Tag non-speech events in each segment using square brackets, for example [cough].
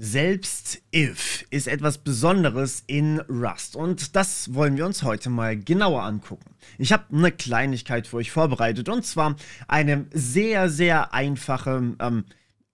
Selbst if ist etwas Besonderes in Rust und das wollen wir uns heute mal genauer angucken. Ich habe eine Kleinigkeit für euch vorbereitet und zwar eine sehr, sehr einfache ähm,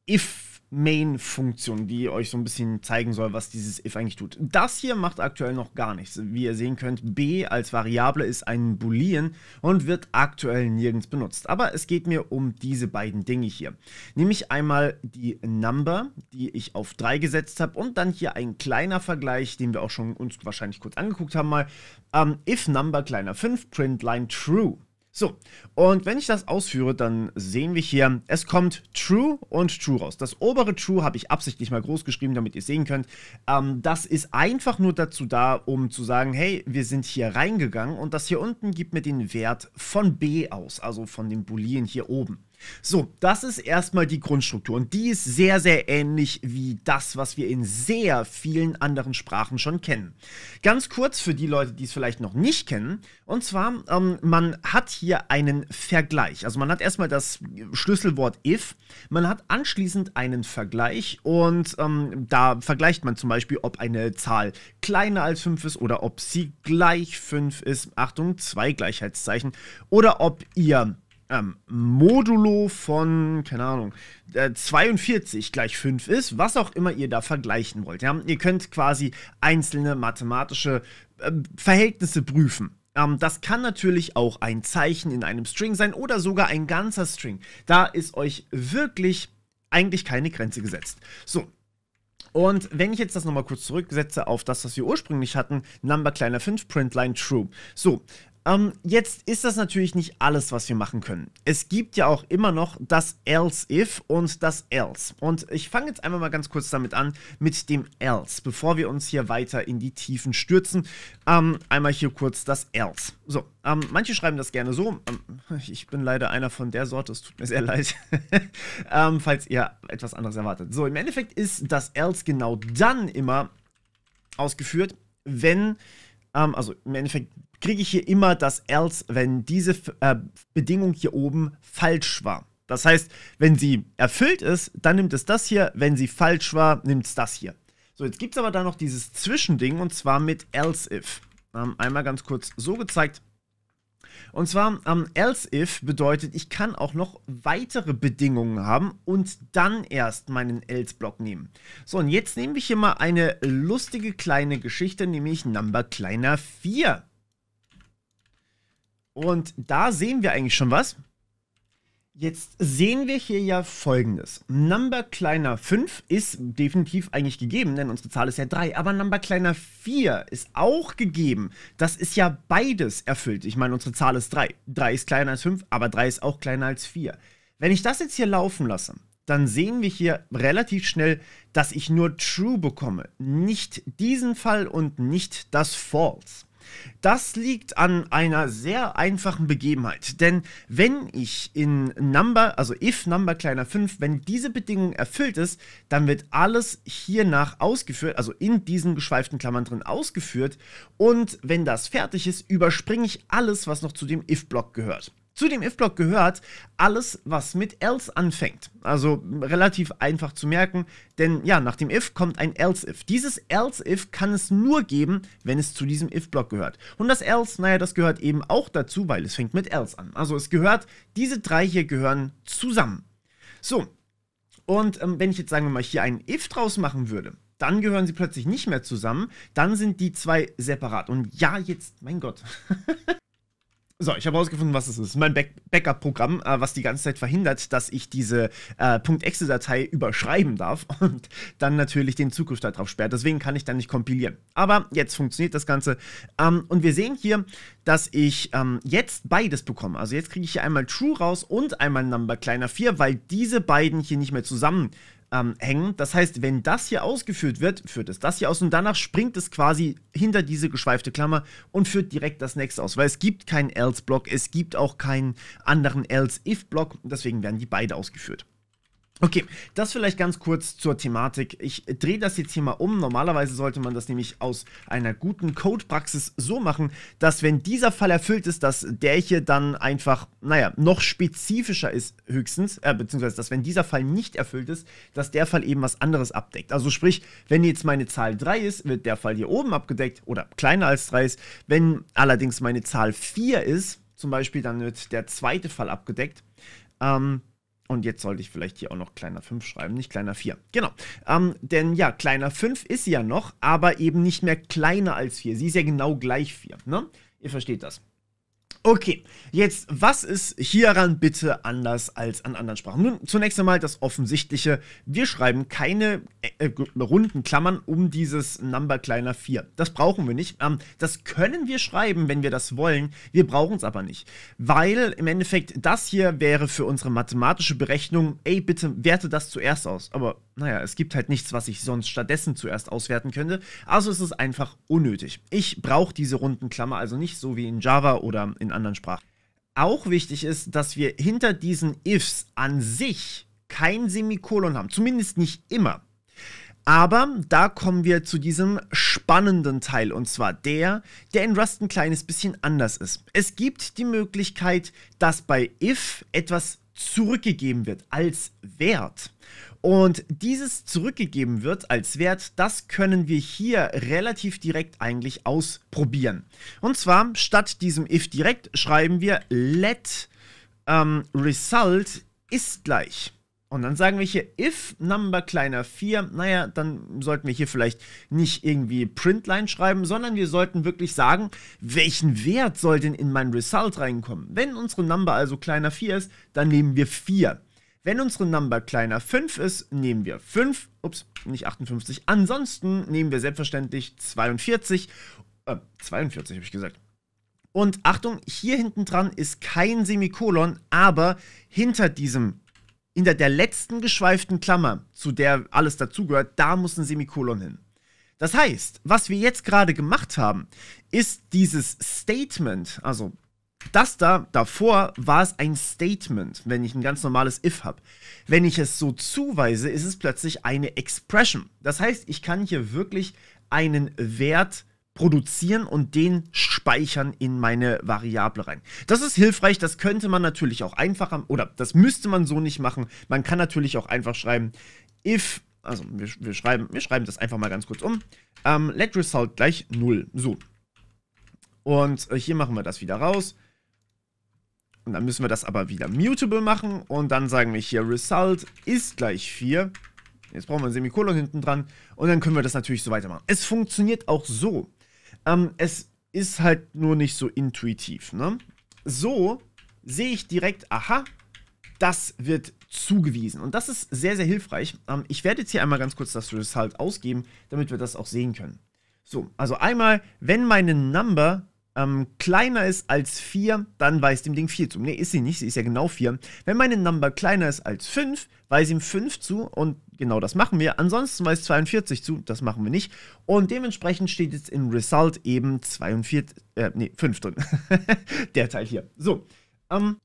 if Main-Funktion, die euch so ein bisschen zeigen soll, was dieses if eigentlich tut. Das hier macht aktuell noch gar nichts. Wie ihr sehen könnt, b als Variable ist ein Boolean und wird aktuell nirgends benutzt. Aber es geht mir um diese beiden Dinge hier. Nämlich einmal die Number, die ich auf 3 gesetzt habe und dann hier ein kleiner Vergleich, den wir auch schon uns wahrscheinlich kurz angeguckt haben mal. Ähm, if Number kleiner 5, print line true. So, und wenn ich das ausführe, dann sehen wir hier, es kommt True und True raus. Das obere True habe ich absichtlich mal groß geschrieben, damit ihr es sehen könnt. Ähm, das ist einfach nur dazu da, um zu sagen, hey, wir sind hier reingegangen und das hier unten gibt mir den Wert von B aus, also von dem Boolean hier oben. So, das ist erstmal die Grundstruktur und die ist sehr, sehr ähnlich wie das, was wir in sehr vielen anderen Sprachen schon kennen. Ganz kurz für die Leute, die es vielleicht noch nicht kennen, und zwar, ähm, man hat hier einen Vergleich. Also man hat erstmal das Schlüsselwort if, man hat anschließend einen Vergleich und ähm, da vergleicht man zum Beispiel, ob eine Zahl kleiner als 5 ist oder ob sie gleich 5 ist. Achtung, zwei Gleichheitszeichen. Oder ob ihr ähm, Modulo von, keine Ahnung, äh, 42 gleich 5 ist, was auch immer ihr da vergleichen wollt. Ja? Ihr könnt quasi einzelne mathematische äh, Verhältnisse prüfen. Ähm, das kann natürlich auch ein Zeichen in einem String sein oder sogar ein ganzer String. Da ist euch wirklich eigentlich keine Grenze gesetzt. So, und wenn ich jetzt das nochmal kurz zurücksetze auf das, was wir ursprünglich hatten, Number kleiner 5, Printline True. So, ähm, jetzt ist das natürlich nicht alles, was wir machen können. Es gibt ja auch immer noch das Else If und das Else. Und ich fange jetzt einmal mal ganz kurz damit an, mit dem Else, bevor wir uns hier weiter in die Tiefen stürzen. Ähm, einmal hier kurz das Else. So, ähm, manche schreiben das gerne so. Ähm, ich bin leider einer von der Sorte, es tut mir sehr leid, [laughs] ähm, falls ihr etwas anderes erwartet. So, im Endeffekt ist das Else genau dann immer ausgeführt, wenn, ähm, also im Endeffekt kriege ich hier immer das else, wenn diese äh, Bedingung hier oben falsch war. Das heißt, wenn sie erfüllt ist, dann nimmt es das hier, wenn sie falsch war, nimmt es das hier. So, jetzt gibt es aber da noch dieses Zwischending und zwar mit else if. Ähm, einmal ganz kurz so gezeigt. Und zwar, ähm, else if bedeutet, ich kann auch noch weitere Bedingungen haben und dann erst meinen else-Block nehmen. So, und jetzt nehme ich hier mal eine lustige kleine Geschichte, nämlich Number kleiner 4. Und da sehen wir eigentlich schon was. Jetzt sehen wir hier ja folgendes. Number kleiner 5 ist definitiv eigentlich gegeben, denn unsere Zahl ist ja 3. Aber Number kleiner 4 ist auch gegeben. Das ist ja beides erfüllt. Ich meine, unsere Zahl ist 3. 3 ist kleiner als 5, aber 3 ist auch kleiner als 4. Wenn ich das jetzt hier laufen lasse, dann sehen wir hier relativ schnell, dass ich nur True bekomme. Nicht diesen Fall und nicht das False. Das liegt an einer sehr einfachen Begebenheit. Denn wenn ich in Number, also if Number kleiner 5, wenn diese Bedingung erfüllt ist, dann wird alles hiernach ausgeführt, also in diesen geschweiften Klammern drin ausgeführt. Und wenn das fertig ist, überspringe ich alles, was noch zu dem if-Block gehört. Zu dem if-Block gehört alles, was mit else anfängt. Also relativ einfach zu merken, denn ja, nach dem if kommt ein else-if. Dieses else-if kann es nur geben, wenn es zu diesem if-Block gehört. Und das else, naja, das gehört eben auch dazu, weil es fängt mit else an. Also es gehört, diese drei hier gehören zusammen. So, und ähm, wenn ich jetzt sagen wir mal hier ein if draus machen würde, dann gehören sie plötzlich nicht mehr zusammen, dann sind die zwei separat. Und ja, jetzt, mein Gott. [laughs] So, ich habe herausgefunden, was es ist. Mein Back Backup-Programm, äh, was die ganze Zeit verhindert, dass ich diese äh, .exe-Datei überschreiben darf [laughs] und dann natürlich den Zugriff darauf sperrt. Deswegen kann ich dann nicht kompilieren. Aber jetzt funktioniert das Ganze. Ähm, und wir sehen hier, dass ich ähm, jetzt beides bekomme. Also jetzt kriege ich hier einmal True raus und einmal Number kleiner 4, weil diese beiden hier nicht mehr zusammen äh, ähm, hängen. Das heißt, wenn das hier ausgeführt wird, führt es das hier aus und danach springt es quasi hinter diese geschweifte Klammer und führt direkt das nächste aus, weil es gibt keinen else-Block, es gibt auch keinen anderen else-if-Block, deswegen werden die beide ausgeführt. Okay, das vielleicht ganz kurz zur Thematik. Ich drehe das jetzt hier mal um. Normalerweise sollte man das nämlich aus einer guten Codepraxis so machen, dass wenn dieser Fall erfüllt ist, dass der hier dann einfach, naja, noch spezifischer ist höchstens, äh, beziehungsweise dass wenn dieser Fall nicht erfüllt ist, dass der Fall eben was anderes abdeckt. Also sprich, wenn jetzt meine Zahl 3 ist, wird der Fall hier oben abgedeckt oder kleiner als 3 ist. Wenn allerdings meine Zahl 4 ist, zum Beispiel, dann wird der zweite Fall abgedeckt. Ähm, und jetzt sollte ich vielleicht hier auch noch kleiner 5 schreiben, nicht kleiner 4. Genau. Ähm, denn ja, kleiner 5 ist sie ja noch, aber eben nicht mehr kleiner als 4. Sie ist ja genau gleich 4. Ne? Ihr versteht das. Okay, jetzt, was ist hieran bitte anders als an anderen Sprachen? Nun, zunächst einmal das Offensichtliche. Wir schreiben keine äh, äh runden Klammern um dieses Number kleiner 4. Das brauchen wir nicht. Ähm, das können wir schreiben, wenn wir das wollen. Wir brauchen es aber nicht. Weil im Endeffekt, das hier wäre für unsere mathematische Berechnung, ey, bitte werte das zuerst aus. Aber naja, es gibt halt nichts, was ich sonst stattdessen zuerst auswerten könnte. Also ist es einfach unnötig. Ich brauche diese runden Klammer also nicht, so wie in Java oder in anderen Sprachen. Auch wichtig ist, dass wir hinter diesen Ifs an sich kein Semikolon haben, zumindest nicht immer. Aber da kommen wir zu diesem spannenden Teil und zwar der, der in Rust ein kleines bisschen anders ist. Es gibt die Möglichkeit, dass bei if etwas zurückgegeben wird als Wert. Und dieses zurückgegeben wird als Wert, das können wir hier relativ direkt eigentlich ausprobieren. Und zwar statt diesem if direkt schreiben wir let ähm, result ist gleich. Und dann sagen wir hier if number kleiner 4. Naja, dann sollten wir hier vielleicht nicht irgendwie printline schreiben, sondern wir sollten wirklich sagen, welchen Wert soll denn in mein result reinkommen. Wenn unsere number also kleiner 4 ist, dann nehmen wir 4. Wenn unsere Number kleiner 5 ist, nehmen wir 5, ups, nicht 58. Ansonsten nehmen wir selbstverständlich 42, äh, 42 habe ich gesagt. Und Achtung, hier hinten dran ist kein Semikolon, aber hinter diesem, hinter der letzten geschweiften Klammer, zu der alles dazugehört, da muss ein Semikolon hin. Das heißt, was wir jetzt gerade gemacht haben, ist dieses Statement, also das da davor war es ein Statement, wenn ich ein ganz normales if habe. Wenn ich es so zuweise, ist es plötzlich eine Expression. Das heißt, ich kann hier wirklich einen Wert produzieren und den speichern in meine Variable rein. Das ist hilfreich, das könnte man natürlich auch einfacher oder das müsste man so nicht machen. Man kann natürlich auch einfach schreiben, if, also wir, wir schreiben, wir schreiben das einfach mal ganz kurz um. Ähm, let result gleich 0. So. Und äh, hier machen wir das wieder raus. Und dann müssen wir das aber wieder mutable machen und dann sagen wir hier Result ist gleich 4. Jetzt brauchen wir ein Semikolon hinten dran und dann können wir das natürlich so weitermachen. Es funktioniert auch so. Ähm, es ist halt nur nicht so intuitiv. Ne? So sehe ich direkt, aha, das wird zugewiesen. Und das ist sehr, sehr hilfreich. Ähm, ich werde jetzt hier einmal ganz kurz das Result ausgeben, damit wir das auch sehen können. So, also einmal, wenn meine Number ähm, kleiner ist als 4, dann weist dem Ding 4 zu. Ne, ist sie nicht, sie ist ja genau 4. Wenn meine Number kleiner ist als 5, weise ihm 5 zu und genau das machen wir. Ansonsten weist 42 zu, das machen wir nicht. Und dementsprechend steht jetzt in Result eben 42, äh, nee, 5 drin. [laughs] Der Teil hier. So, ähm,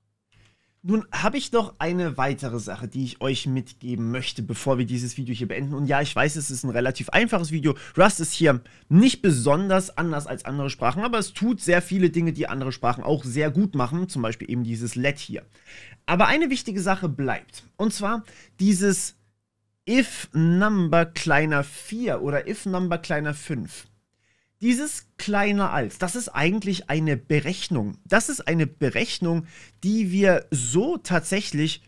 nun habe ich noch eine weitere Sache, die ich euch mitgeben möchte, bevor wir dieses Video hier beenden. Und ja, ich weiß, es ist ein relativ einfaches Video. Rust ist hier nicht besonders anders als andere Sprachen, aber es tut sehr viele Dinge, die andere Sprachen auch sehr gut machen. Zum Beispiel eben dieses Let hier. Aber eine wichtige Sache bleibt. Und zwar dieses if Number kleiner 4 oder if Number kleiner 5. Dieses kleiner als, das ist eigentlich eine Berechnung. Das ist eine Berechnung, die wir so tatsächlich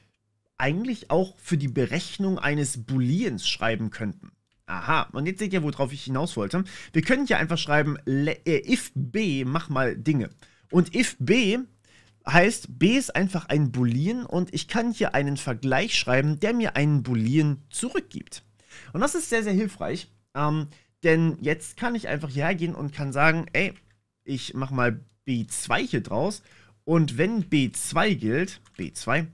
eigentlich auch für die Berechnung eines Booleans schreiben könnten. Aha, und jetzt seht ihr, worauf ich hinaus wollte. Wir können hier einfach schreiben, äh, if b, mach mal Dinge. Und if b heißt, b ist einfach ein Boolean und ich kann hier einen Vergleich schreiben, der mir einen Boolean zurückgibt. Und das ist sehr, sehr hilfreich. Ähm, denn jetzt kann ich einfach hergehen und kann sagen, ey, ich mach mal B2 hier draus. Und wenn B2 gilt, B2,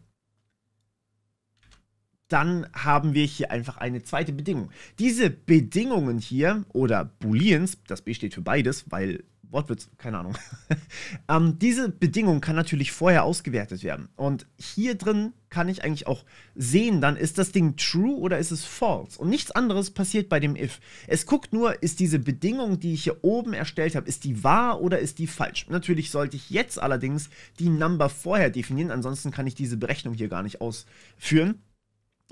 dann haben wir hier einfach eine zweite Bedingung. Diese Bedingungen hier oder Booleans, das B steht für beides, weil Wortwitz, keine Ahnung. [laughs] ähm, diese Bedingung kann natürlich vorher ausgewertet werden. Und hier drin kann ich eigentlich auch sehen, dann ist das Ding true oder ist es false. Und nichts anderes passiert bei dem if. Es guckt nur, ist diese Bedingung, die ich hier oben erstellt habe, ist die wahr oder ist die falsch. Natürlich sollte ich jetzt allerdings die Number vorher definieren, ansonsten kann ich diese Berechnung hier gar nicht ausführen.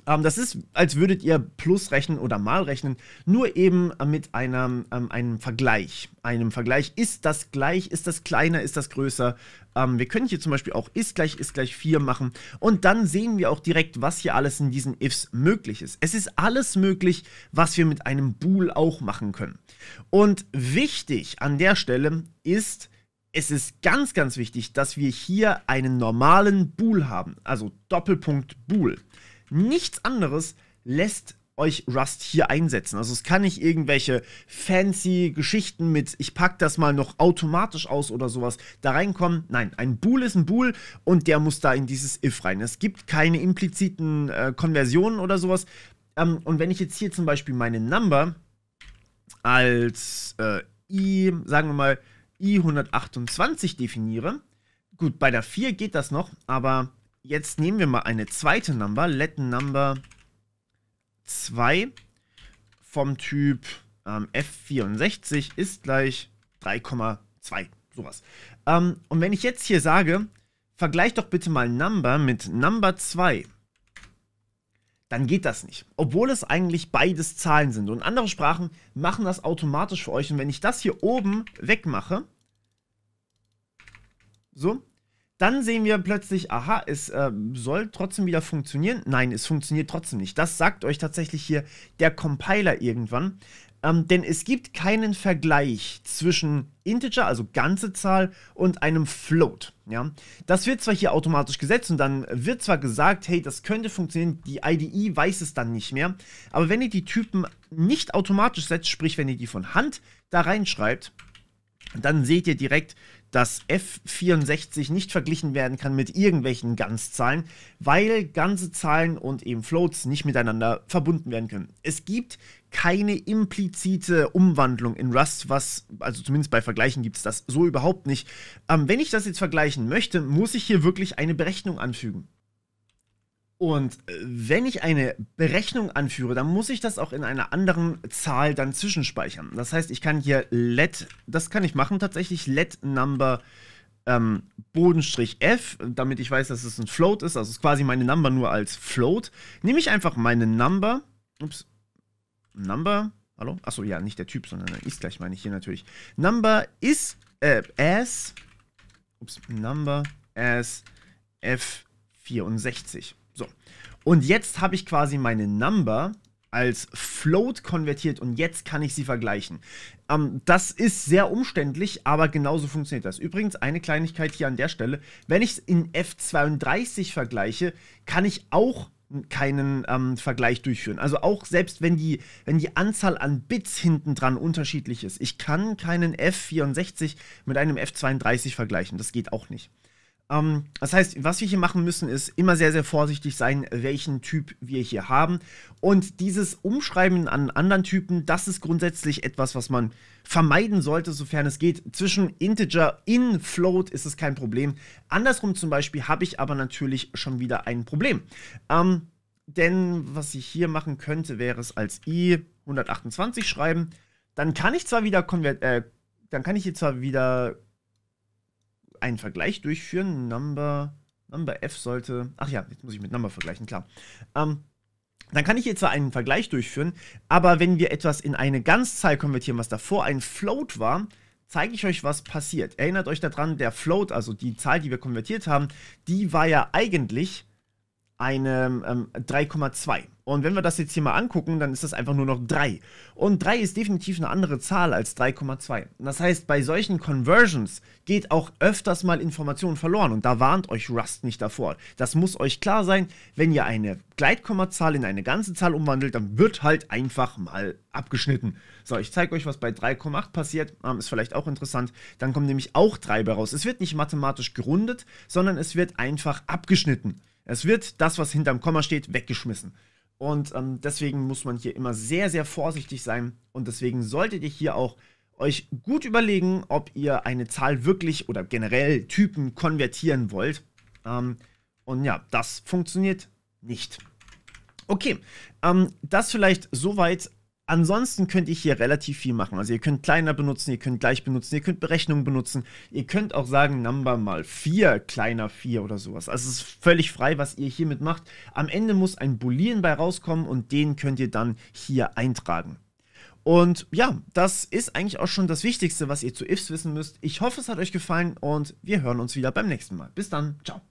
Ähm, das ist, als würdet ihr Plus rechnen oder Mal rechnen, nur eben äh, mit einem, ähm, einem Vergleich. Einem Vergleich, ist das gleich, ist das kleiner, ist das größer? Ähm, wir können hier zum Beispiel auch ist gleich, ist gleich 4 machen. Und dann sehen wir auch direkt, was hier alles in diesen Ifs möglich ist. Es ist alles möglich, was wir mit einem Bool auch machen können. Und wichtig an der Stelle ist, es ist ganz, ganz wichtig, dass wir hier einen normalen Bool haben, also Doppelpunkt Bool. Nichts anderes lässt euch Rust hier einsetzen. Also es kann nicht irgendwelche fancy Geschichten mit, ich packe das mal noch automatisch aus oder sowas da reinkommen. Nein, ein Bool ist ein Bool und der muss da in dieses if rein. Es gibt keine impliziten äh, Konversionen oder sowas. Ähm, und wenn ich jetzt hier zum Beispiel meine Number als äh, i, sagen wir mal, i128 definiere, gut, bei der 4 geht das noch, aber Jetzt nehmen wir mal eine zweite Number, Latin Number 2 vom Typ ähm, F64 ist gleich 3,2, sowas. Ähm, und wenn ich jetzt hier sage, vergleich doch bitte mal Number mit Number 2, dann geht das nicht. Obwohl es eigentlich beides Zahlen sind. Und andere Sprachen machen das automatisch für euch. Und wenn ich das hier oben wegmache, so, dann sehen wir plötzlich, aha, es äh, soll trotzdem wieder funktionieren. Nein, es funktioniert trotzdem nicht. Das sagt euch tatsächlich hier der Compiler irgendwann. Ähm, denn es gibt keinen Vergleich zwischen Integer, also ganze Zahl, und einem Float. Ja? Das wird zwar hier automatisch gesetzt und dann wird zwar gesagt, hey, das könnte funktionieren, die IDE weiß es dann nicht mehr. Aber wenn ihr die Typen nicht automatisch setzt, sprich wenn ihr die von Hand da reinschreibt, dann seht ihr direkt, dass F64 nicht verglichen werden kann mit irgendwelchen Ganzzahlen, weil ganze Zahlen und eben Floats nicht miteinander verbunden werden können. Es gibt keine implizite Umwandlung in Rust, was, also zumindest bei Vergleichen gibt es das so überhaupt nicht. Ähm, wenn ich das jetzt vergleichen möchte, muss ich hier wirklich eine Berechnung anfügen. Und äh, wenn ich eine Berechnung anführe, dann muss ich das auch in einer anderen Zahl dann zwischenspeichern. Das heißt, ich kann hier let, das kann ich machen tatsächlich, let number ähm, Bodenstrich f, damit ich weiß, dass es ein Float ist, also ist quasi meine Number nur als Float. Nehme ich einfach meine Number, ups, Number, hallo, achso, ja, nicht der Typ, sondern ist gleich meine ich hier natürlich. Number is, äh, as, ups, Number as f64. So. Und jetzt habe ich quasi meine Number als Float konvertiert und jetzt kann ich sie vergleichen. Ähm, das ist sehr umständlich, aber genauso funktioniert das. Übrigens, eine Kleinigkeit hier an der Stelle. Wenn ich es in F32 vergleiche, kann ich auch keinen ähm, Vergleich durchführen. Also auch selbst wenn die, wenn die Anzahl an Bits hinten dran unterschiedlich ist. Ich kann keinen F64 mit einem F32 vergleichen. Das geht auch nicht. Ähm, das heißt, was wir hier machen müssen, ist immer sehr, sehr vorsichtig sein, welchen Typ wir hier haben. Und dieses Umschreiben an anderen Typen, das ist grundsätzlich etwas, was man vermeiden sollte, sofern es geht. Zwischen Integer in Float ist es kein Problem. Andersrum zum Beispiel habe ich aber natürlich schon wieder ein Problem. Ähm, denn was ich hier machen könnte, wäre es als i 128 schreiben. Dann kann ich zwar wieder konvert äh, dann kann ich hier zwar wieder einen Vergleich durchführen. Number, Number F sollte. Ach ja, jetzt muss ich mit Number vergleichen, klar. Ähm, dann kann ich jetzt zwar einen Vergleich durchführen, aber wenn wir etwas in eine Ganzzahl konvertieren, was davor ein Float war, zeige ich euch, was passiert. Erinnert euch daran, der Float, also die Zahl, die wir konvertiert haben, die war ja eigentlich eine ähm, 3,2. Und wenn wir das jetzt hier mal angucken, dann ist das einfach nur noch 3. Und 3 ist definitiv eine andere Zahl als 3,2. Das heißt, bei solchen Conversions geht auch öfters mal Information verloren. Und da warnt euch Rust nicht davor. Das muss euch klar sein, wenn ihr eine Gleitkommazahl in eine ganze Zahl umwandelt, dann wird halt einfach mal abgeschnitten. So, ich zeige euch, was bei 3,8 passiert. Ähm, ist vielleicht auch interessant. Dann kommen nämlich auch 3 bei raus. Es wird nicht mathematisch gerundet, sondern es wird einfach abgeschnitten. Es wird das, was hinterm Komma steht, weggeschmissen. Und ähm, deswegen muss man hier immer sehr, sehr vorsichtig sein. Und deswegen solltet ihr hier auch euch gut überlegen, ob ihr eine Zahl wirklich oder generell Typen konvertieren wollt. Ähm, und ja, das funktioniert nicht. Okay, ähm, das vielleicht soweit Ansonsten könnt ihr hier relativ viel machen. Also ihr könnt kleiner benutzen, ihr könnt gleich benutzen, ihr könnt Berechnungen benutzen. Ihr könnt auch sagen Number mal 4, kleiner 4 oder sowas. Also es ist völlig frei, was ihr hiermit macht. Am Ende muss ein Boolean bei rauskommen und den könnt ihr dann hier eintragen. Und ja, das ist eigentlich auch schon das Wichtigste, was ihr zu ifs wissen müsst. Ich hoffe, es hat euch gefallen und wir hören uns wieder beim nächsten Mal. Bis dann, ciao.